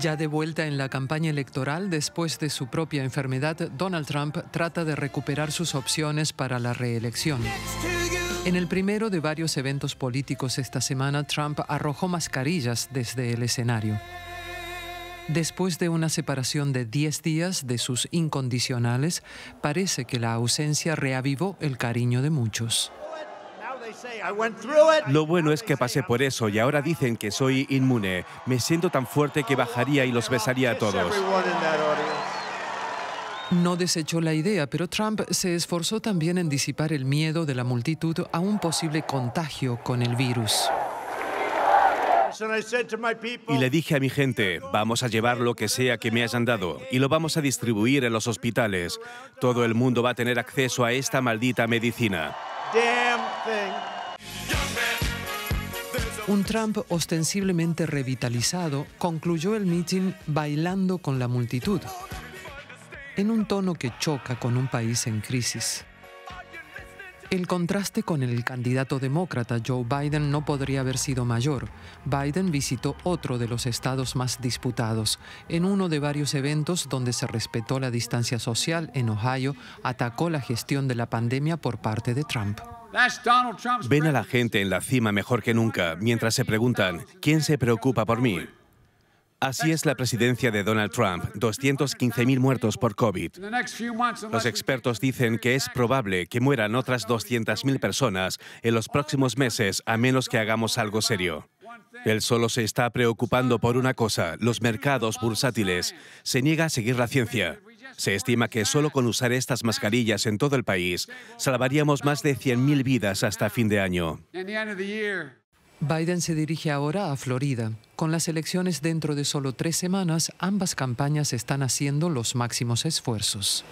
Ya de vuelta en la campaña electoral, después de su propia enfermedad, Donald Trump trata de recuperar sus opciones para la reelección. En el primero de varios eventos políticos esta semana, Trump arrojó mascarillas desde el escenario. Después de una separación de 10 días de sus incondicionales, parece que la ausencia reavivó el cariño de muchos. Lo bueno es que pasé por eso y ahora dicen que soy inmune. Me siento tan fuerte que bajaría y los besaría a todos. No desechó la idea, pero Trump se esforzó también en disipar el miedo de la multitud a un posible contagio con el virus. Y le dije a mi gente, vamos a llevar lo que sea que me hayan dado y lo vamos a distribuir en los hospitales. Todo el mundo va a tener acceso a esta maldita medicina. Un Trump ostensiblemente revitalizado concluyó el meeting bailando con la multitud, en un tono que choca con un país en crisis. El contraste con el candidato demócrata Joe Biden no podría haber sido mayor. Biden visitó otro de los estados más disputados. En uno de varios eventos donde se respetó la distancia social en Ohio, atacó la gestión de la pandemia por parte de Trump. Ven a la gente en la cima mejor que nunca mientras se preguntan, ¿quién se preocupa por mí? Así es la presidencia de Donald Trump, 215.000 muertos por COVID. Los expertos dicen que es probable que mueran otras 200.000 personas en los próximos meses a menos que hagamos algo serio. Él solo se está preocupando por una cosa, los mercados bursátiles. Se niega a seguir la ciencia. Se estima que solo con usar estas mascarillas en todo el país salvaríamos más de 100.000 vidas hasta fin de año. Biden se dirige ahora a Florida. Con las elecciones dentro de solo tres semanas, ambas campañas están haciendo los máximos esfuerzos.